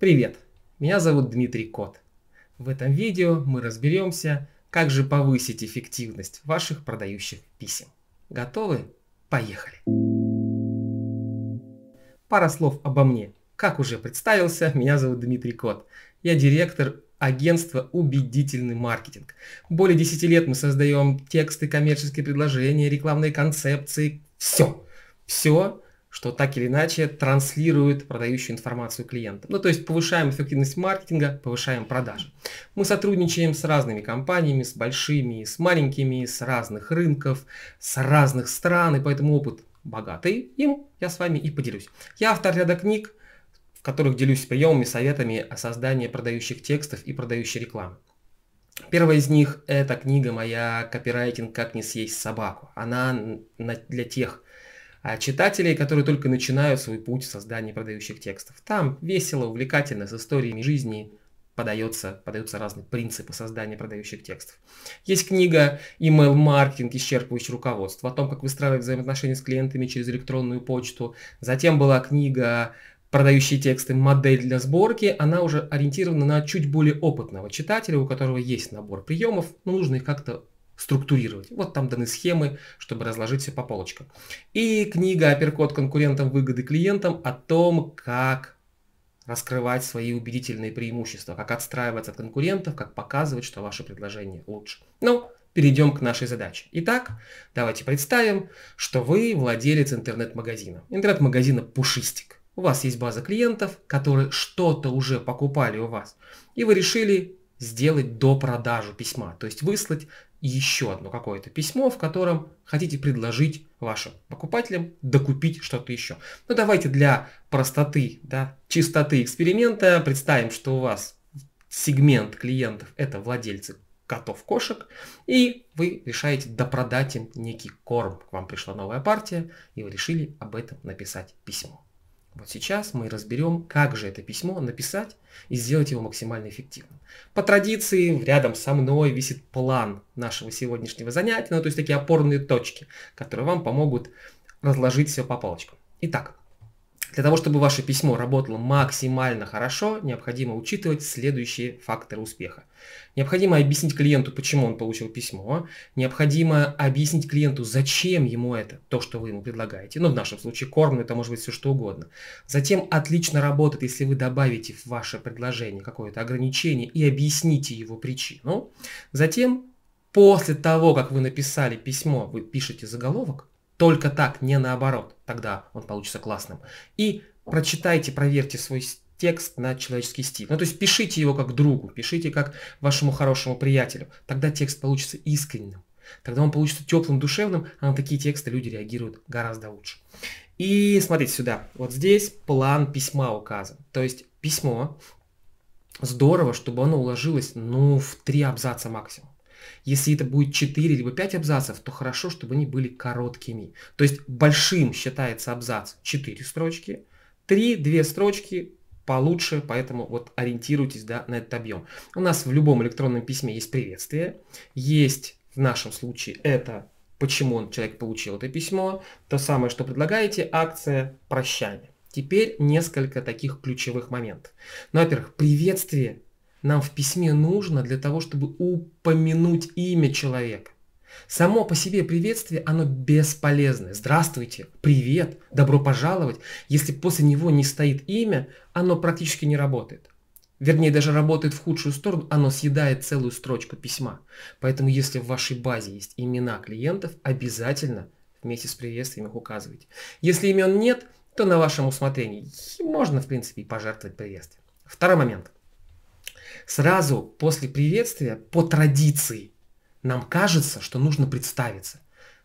Привет, меня зовут Дмитрий Кот. В этом видео мы разберемся, как же повысить эффективность ваших продающих писем. Готовы? Поехали! Пара слов обо мне. Как уже представился, меня зовут Дмитрий Кот. Я директор агентства «Убедительный маркетинг». Более 10 лет мы создаем тексты, коммерческие предложения, рекламные концепции. Все. Все, что так или иначе транслирует продающую информацию клиентам. Ну, то есть повышаем эффективность маркетинга, повышаем продажи. Мы сотрудничаем с разными компаниями, с большими, с маленькими, с разных рынков, с разных стран, и поэтому опыт богатый. Им я с вами и поделюсь. Я автор ряда книг, в которых делюсь приемами, советами о создании продающих текстов и продающей рекламы. Первая из них – это книга моя «Копирайтинг. Как не съесть собаку». Она для тех, а, читателей, которые только начинают свой путь в создании продающих текстов. Там весело, увлекательно, с историями жизни подается, подаются разные принципы создания продающих текстов. Есть книга «Email-маркетинг. Исчерпывающее руководство» о том, как выстраивать взаимоотношения с клиентами через электронную почту. Затем была книга продающие тексты модель для сборки, она уже ориентирована на чуть более опытного читателя, у которого есть набор приемов, но нужно их как-то структурировать. Вот там даны схемы, чтобы разложить все по полочкам. И книга «Апперкот конкурентам, выгоды клиентам» о том, как раскрывать свои убедительные преимущества, как отстраиваться от конкурентов, как показывать, что ваше предложение лучше. Ну, перейдем к нашей задаче. Итак, давайте представим, что вы владелец интернет-магазина. Интернет-магазина «Пушистик». У вас есть база клиентов, которые что-то уже покупали у вас. И вы решили сделать до продажу письма, то есть выслать еще одно какое-то письмо, в котором хотите предложить вашим покупателям докупить что-то еще. Но ну, давайте для простоты, да, чистоты эксперимента представим, что у вас сегмент клиентов – это владельцы котов-кошек, и вы решаете допродать им некий корм. К вам пришла новая партия, и вы решили об этом написать письмо. Вот сейчас мы разберем, как же это письмо написать и сделать его максимально эффективным. По традиции, рядом со мной висит план нашего сегодняшнего занятия, ну, то есть такие опорные точки, которые вам помогут разложить все по полочкам. Итак, для того, чтобы ваше письмо работало максимально хорошо, необходимо учитывать следующие факторы успеха. Необходимо объяснить клиенту, почему он получил письмо. Необходимо объяснить клиенту, зачем ему это, то, что вы ему предлагаете. Ну, в нашем случае корм, это может быть все что угодно. Затем отлично работает, если вы добавите в ваше предложение какое-то ограничение и объясните его причину. Затем, после того, как вы написали письмо, вы пишете заголовок, только так, не наоборот. Тогда он получится классным. И прочитайте, проверьте свой текст на человеческий стиль. Ну, то есть пишите его как другу, пишите как вашему хорошему приятелю. Тогда текст получится искренним. Тогда он получится теплым, душевным, а на такие тексты люди реагируют гораздо лучше. И смотрите сюда, вот здесь план письма указан. То есть письмо, здорово, чтобы оно уложилось, ну, в три абзаца максимум. Если это будет 4 либо 5 абзацев, то хорошо, чтобы они были короткими. То есть большим считается абзац 4 строчки, 3, 2 строчки, получше, поэтому вот ориентируйтесь да, на этот объем. У нас в любом электронном письме есть приветствие, есть в нашем случае это почему он, человек получил это письмо, то самое, что предлагаете, акция прощания. Теперь несколько таких ключевых моментов. Ну, во-первых, приветствие нам в письме нужно для того, чтобы упомянуть имя человека. Само по себе приветствие, оно бесполезное. Здравствуйте, привет, добро пожаловать. Если после него не стоит имя, оно практически не работает. Вернее, даже работает в худшую сторону, оно съедает целую строчку письма. Поэтому, если в вашей базе есть имена клиентов, обязательно вместе с приветствием их указывайте. Если имен нет, то на вашем усмотрении можно, в принципе, и пожертвовать приветствием. Второй момент – Сразу после приветствия, по традиции, нам кажется, что нужно представиться.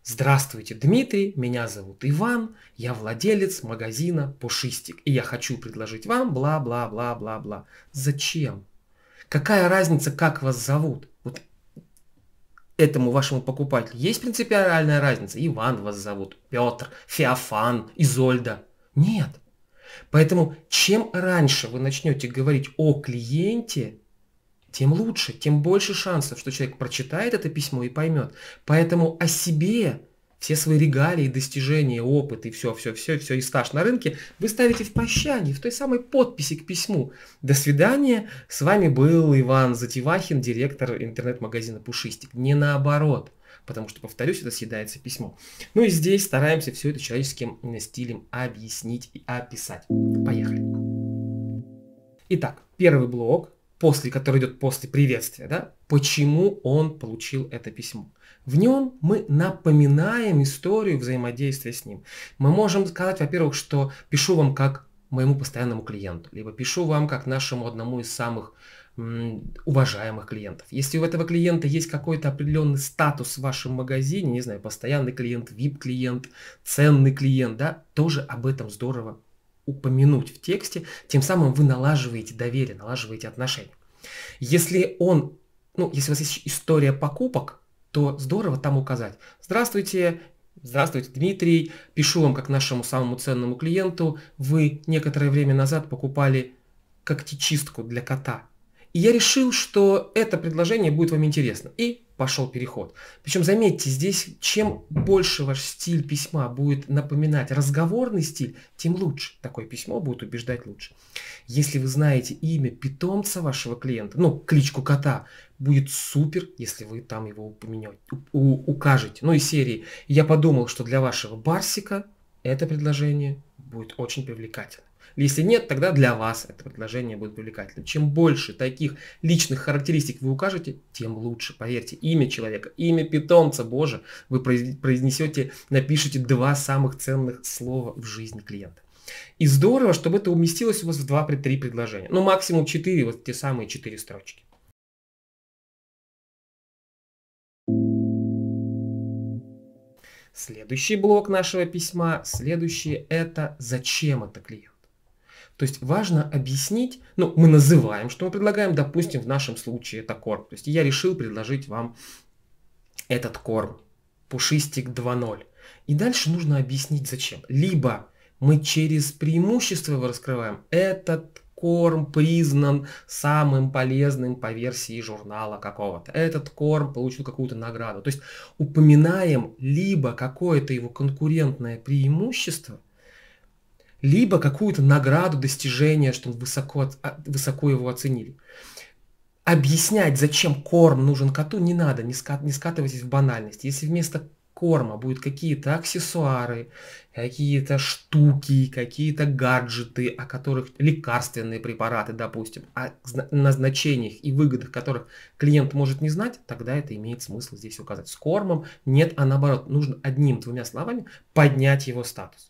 Здравствуйте, Дмитрий, меня зовут Иван, я владелец магазина Пушистик, и я хочу предложить вам бла-бла-бла-бла-бла. Зачем? Какая разница, как вас зовут? Вот этому вашему покупателю есть принципиальная разница? Иван вас зовут, Петр, Феофан, Изольда. Нет. Поэтому чем раньше вы начнете говорить о клиенте, тем лучше, тем больше шансов, что человек прочитает это письмо и поймет. Поэтому о себе все свои регалии, достижения, опыт и все, все, все, все, и стаж на рынке вы ставите в прощании, в той самой подписи к письму. До свидания. С вами был Иван Затевахин, директор интернет-магазина «Пушистик». Не наоборот потому что, повторюсь, это съедается письмо. Ну и здесь стараемся все это человеческим стилем объяснить и описать. Поехали. Итак, первый блок после, который идет после приветствия, да, почему он получил это письмо. В нем мы напоминаем историю взаимодействия с ним. Мы можем сказать, во-первых, что пишу вам как моему постоянному клиенту, либо пишу вам как нашему одному из самых уважаемых клиентов. Если у этого клиента есть какой-то определенный статус в вашем магазине, не знаю, постоянный клиент, VIP-клиент, ценный клиент, да, тоже об этом здорово упомянуть в тексте, тем самым вы налаживаете доверие, налаживаете отношения. Если он, ну, если у вас есть история покупок, то здорово там указать. Здравствуйте, Здравствуйте, Дмитрий. Пишу вам как нашему самому ценному клиенту. Вы некоторое время назад покупали когтичистку для кота. И я решил, что это предложение будет вам интересно. И пошел переход. Причем заметьте, здесь чем больше ваш стиль письма будет напоминать разговорный стиль, тем лучше. Такое письмо будет убеждать лучше. Если вы знаете имя питомца вашего клиента, ну, кличку кота, будет супер, если вы там его упомянете, укажете. Ну, и серии «Я подумал, что для вашего барсика это предложение будет очень привлекательно». Если нет, тогда для вас это предложение будет привлекательным. Чем больше таких личных характеристик вы укажете, тем лучше, поверьте. Имя человека, имя питомца, боже, вы произнесете, напишите два самых ценных слова в жизни клиента. И здорово, чтобы это уместилось у вас в 2-3 предложения. Ну, максимум 4, вот те самые 4 строчки. Следующий блок нашего письма, следующий это «Зачем это клиент?». То есть важно объяснить, ну, мы называем, что мы предлагаем, допустим, в нашем случае это корм. То есть я решил предложить вам этот корм, пушистик 2.0. И дальше нужно объяснить зачем. Либо мы через преимущество его раскрываем, этот корм признан самым полезным по версии журнала какого-то. Этот корм получил какую-то награду. То есть упоминаем либо какое-то его конкурентное преимущество – либо какую-то награду, достижение, что высоко, а, высоко его оценили. Объяснять, зачем корм нужен коту, не надо, не, не скатывайтесь в банальность. Если вместо корма будут какие-то аксессуары, какие-то штуки, какие-то гаджеты, о которых лекарственные препараты, допустим, о назначениях и выгодах которых клиент может не знать, тогда это имеет смысл здесь указать. С кормом нет, а наоборот, нужно одним-двумя словами поднять его статус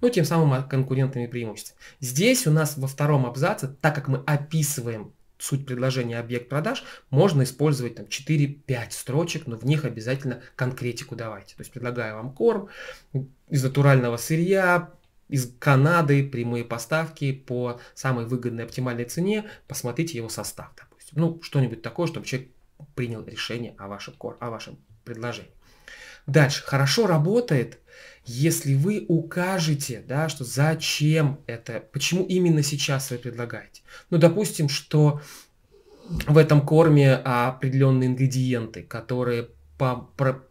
ну, тем самым конкурентами преимуществ Здесь у нас во втором абзаце, так как мы описываем суть предложения объект продаж, можно использовать там 4-5 строчек, но в них обязательно конкретику давайте. То есть предлагаю вам корм из натурального сырья, из Канады, прямые поставки по самой выгодной оптимальной цене, посмотрите его состав, допустим. Ну, что-нибудь такое, чтобы человек принял решение о вашем, о вашем предложении. Дальше. Хорошо работает если вы укажете, да, что зачем это, почему именно сейчас вы предлагаете. Ну, допустим, что в этом корме определенные ингредиенты, которые по, про,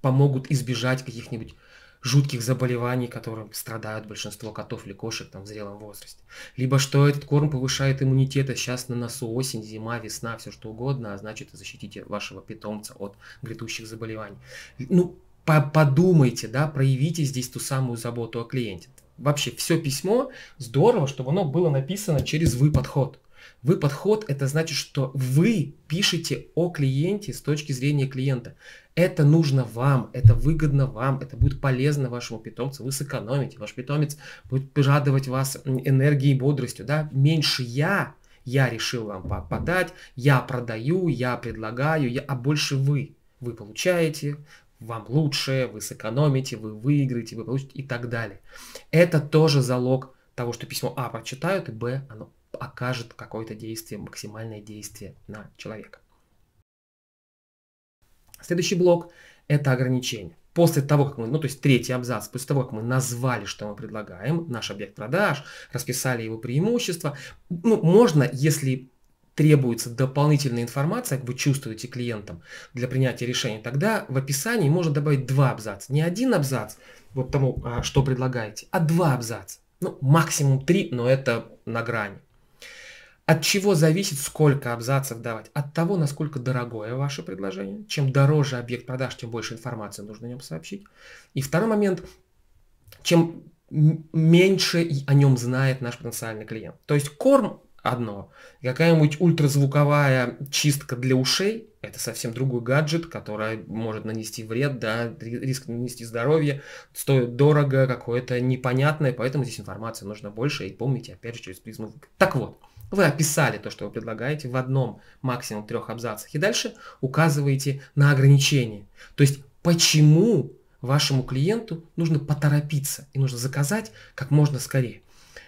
помогут избежать каких-нибудь жутких заболеваний, которым страдают большинство котов или кошек там, в зрелом возрасте. Либо что этот корм повышает иммунитет, а сейчас на носу осень, зима, весна, все что угодно, а значит защитите вашего питомца от грядущих заболеваний. Ну, по подумайте, да, проявите здесь ту самую заботу о клиенте. Вообще все письмо здорово, чтобы оно было написано через вы подход. Вы подход – это значит, что вы пишете о клиенте с точки зрения клиента. Это нужно вам, это выгодно вам, это будет полезно вашему питомцу, вы сэкономите, ваш питомец будет радовать вас энергией и бодростью, да, меньше я, я решил вам подать, я продаю, я предлагаю, я, а больше вы. Вы получаете, вам лучше, вы сэкономите, вы выиграете, вы получите и так далее. Это тоже залог того, что письмо А прочитают, и Б оно окажет какое-то действие, максимальное действие на человека. Следующий блок – это ограничение. После того, как мы, ну то есть третий абзац, после того, как мы назвали, что мы предлагаем, наш объект продаж, расписали его преимущества, ну можно, если требуется дополнительная информация, как вы чувствуете клиентам для принятия решения, тогда в описании можно добавить два абзаца. Не один абзац, вот тому, а, что предлагаете, а два абзаца. Ну, максимум три, но это на грани. От чего зависит, сколько абзацев давать? От того, насколько дорогое ваше предложение. Чем дороже объект продаж, тем больше информации нужно о нем сообщить. И второй момент, чем меньше о нем знает наш потенциальный клиент. То есть корм одно. Какая-нибудь ультразвуковая чистка для ушей – это совсем другой гаджет, который может нанести вред, да, риск нанести здоровье, стоит дорого, какое-то непонятное, поэтому здесь информации нужно больше, и помните, опять же, через призму Так вот, вы описали то, что вы предлагаете в одном, максимум трех абзацах, и дальше указываете на ограничения. То есть, почему вашему клиенту нужно поторопиться и нужно заказать как можно скорее.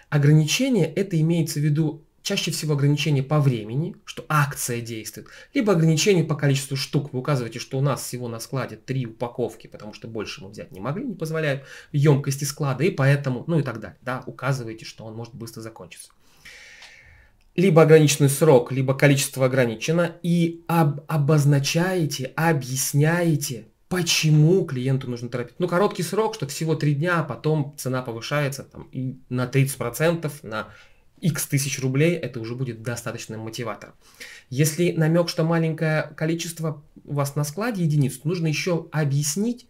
Ограничение это имеется в виду чаще всего ограничение по времени, что акция действует, либо ограничение по количеству штук. Вы указываете, что у нас всего на складе три упаковки, потому что больше мы взять не могли, не позволяют емкости склада, и поэтому, ну и так далее. Да, указываете, что он может быстро закончиться. Либо ограниченный срок, либо количество ограничено, и об, обозначаете, объясняете, почему клиенту нужно торопить. Ну, короткий срок, что всего три дня, а потом цена повышается там, и на 30%, на x тысяч рублей, это уже будет достаточным мотиватором. Если намек, что маленькое количество у вас на складе единиц, нужно еще объяснить,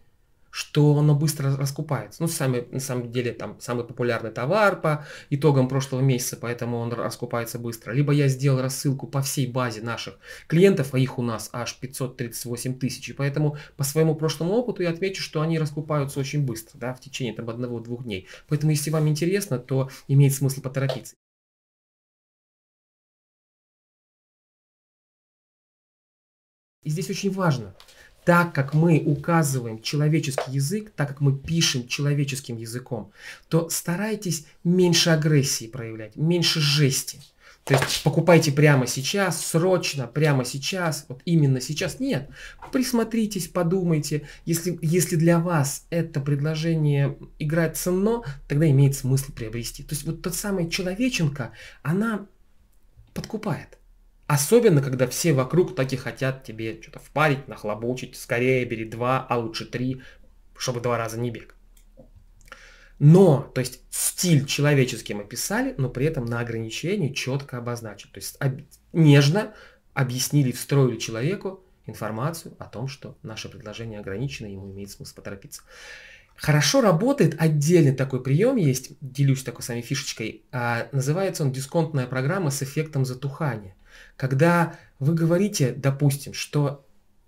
что оно быстро раскупается. Ну, сами, на самом деле, там самый популярный товар по итогам прошлого месяца, поэтому он раскупается быстро. Либо я сделал рассылку по всей базе наших клиентов, а их у нас аж 538 тысяч, и поэтому по своему прошлому опыту я отмечу, что они раскупаются очень быстро, да, в течение там одного-двух дней. Поэтому, если вам интересно, то имеет смысл поторопиться. И здесь очень важно, так как мы указываем человеческий язык, так как мы пишем человеческим языком, то старайтесь меньше агрессии проявлять, меньше жести. То есть покупайте прямо сейчас, срочно, прямо сейчас, вот именно сейчас. Нет, присмотритесь, подумайте. Если, если для вас это предложение играет ценно, тогда имеет смысл приобрести. То есть вот тот самый человеченка, она подкупает. Особенно, когда все вокруг так и хотят тебе что-то впарить, нахлобучить, скорее бери два, а лучше три, чтобы два раза не бег. Но, то есть стиль человеческий мы писали, но при этом на ограничении четко обозначили. То есть об... нежно объяснили, встроили человеку информацию о том, что наше предложение ограничено, ему имеет смысл поторопиться. Хорошо работает отдельный такой прием есть, делюсь такой самой фишечкой, а, называется он дисконтная программа с эффектом затухания. Когда вы говорите, допустим, что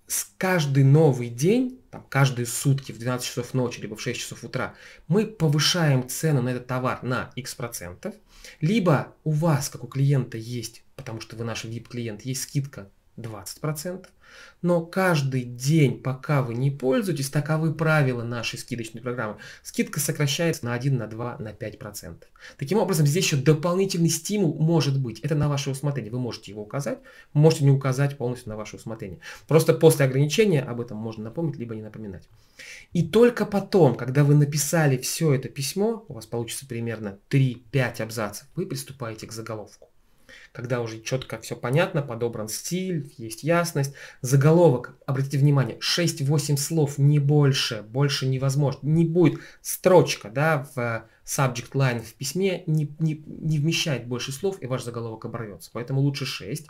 с каждый новый день, там, каждые сутки в 12 часов ночи, либо в 6 часов утра, мы повышаем цену на этот товар на x процентов, либо у вас, как у клиента, есть, потому что вы наш VIP-клиент, есть скидка 20%, но каждый день, пока вы не пользуетесь, таковы правила нашей скидочной программы. Скидка сокращается на 1, на 2, на 5%. Таким образом, здесь еще дополнительный стимул может быть. Это на ваше усмотрение. Вы можете его указать, можете не указать полностью на ваше усмотрение. Просто после ограничения об этом можно напомнить, либо не напоминать. И только потом, когда вы написали все это письмо, у вас получится примерно 3-5 абзацев, вы приступаете к заголовку когда уже четко все понятно, подобран стиль, есть ясность. Заголовок, обратите внимание, 6-8 слов, не больше, больше невозможно. Не будет строчка, да, в subject line в письме не, не, не вмещает больше слов, и ваш заголовок оборвется. Поэтому лучше 6.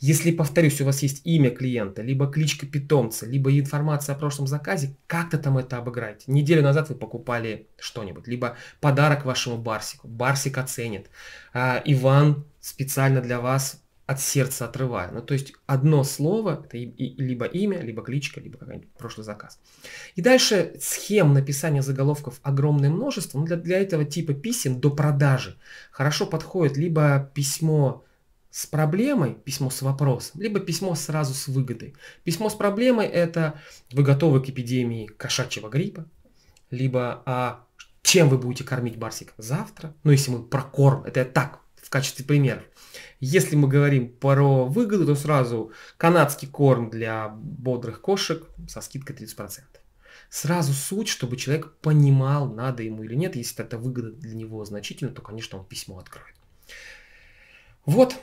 Если, повторюсь, у вас есть имя клиента, либо кличка питомца, либо информация о прошлом заказе, как-то там это обыграйте. Неделю назад вы покупали что-нибудь, либо подарок вашему барсику. Барсик оценит. А, Иван специально для вас от сердца отрываю, Ну, то есть одно слово, это либо имя, либо кличка, либо какой-нибудь прошлый заказ. И дальше схем написания заголовков огромное множество. Ну, для, для этого типа писем до продажи хорошо подходит либо письмо с проблемой, письмо с вопросом, либо письмо сразу с выгодой. Письмо с проблемой – это вы готовы к эпидемии кошачьего гриппа, либо а, чем вы будете кормить барсик завтра, ну если мы про корм, это я так качестве примера. Если мы говорим про выгоду, то сразу канадский корм для бодрых кошек со скидкой 30%. Сразу суть, чтобы человек понимал, надо ему или нет. Если эта выгода для него значительна, то, конечно, он письмо откроет. Вот.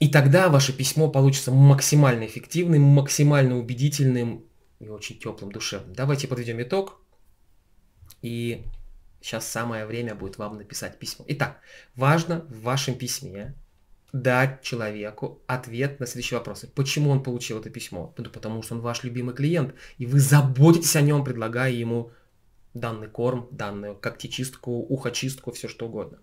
И тогда ваше письмо получится максимально эффективным, максимально убедительным и очень теплым, душевным. Давайте подведем итог и Сейчас самое время будет вам написать письмо. Итак, важно в вашем письме дать человеку ответ на следующие вопросы. Почему он получил это письмо? Ну, потому что он ваш любимый клиент, и вы заботитесь о нем, предлагая ему данный корм, данную когтечистку, ухочистку, все что угодно.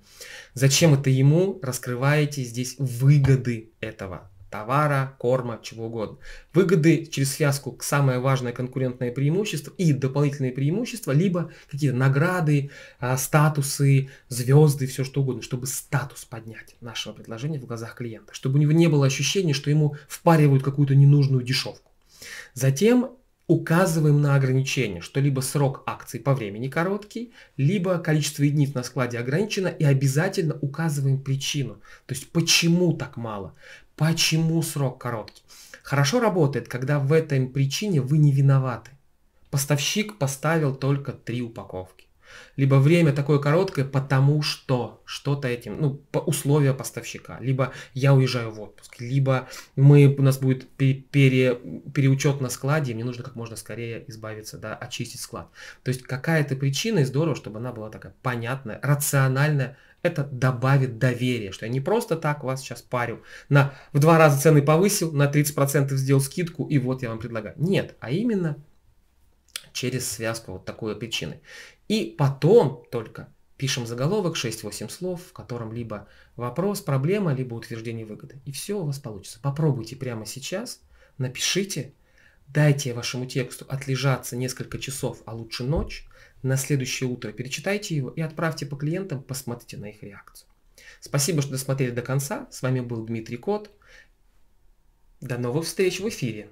Зачем это ему? Раскрываете здесь выгоды этого товара, корма, чего угодно. Выгоды через связку к самое важное конкурентное преимущество и дополнительные преимущества, либо какие-то награды, а, статусы, звезды, все что угодно, чтобы статус поднять нашего предложения в глазах клиента, чтобы у него не было ощущения, что ему впаривают какую-то ненужную дешевку. Затем указываем на ограничение, что либо срок акции по времени короткий, либо количество единиц на складе ограничено, и обязательно указываем причину, то есть почему так мало, Почему срок короткий? Хорошо работает, когда в этой причине вы не виноваты. Поставщик поставил только три упаковки. Либо время такое короткое, потому что что-то этим, ну, по условия поставщика. Либо я уезжаю в отпуск, либо мы, у нас будет пере, пере, переучет на складе, и мне нужно как можно скорее избавиться, да, очистить склад. То есть какая-то причина, и здорово, чтобы она была такая понятная, рациональная, это добавит доверие, что я не просто так вас сейчас парю, на, в два раза цены повысил, на 30% сделал скидку, и вот я вам предлагаю. Нет, а именно через связку вот такой причины. И потом только пишем заголовок 6-8 слов, в котором либо вопрос, проблема, либо утверждение выгоды. И все у вас получится. Попробуйте прямо сейчас, напишите, дайте вашему тексту отлежаться несколько часов, а лучше ночь, на следующее утро перечитайте его и отправьте по клиентам, посмотрите на их реакцию. Спасибо, что досмотрели до конца. С вами был Дмитрий Кот. До новых встреч в эфире.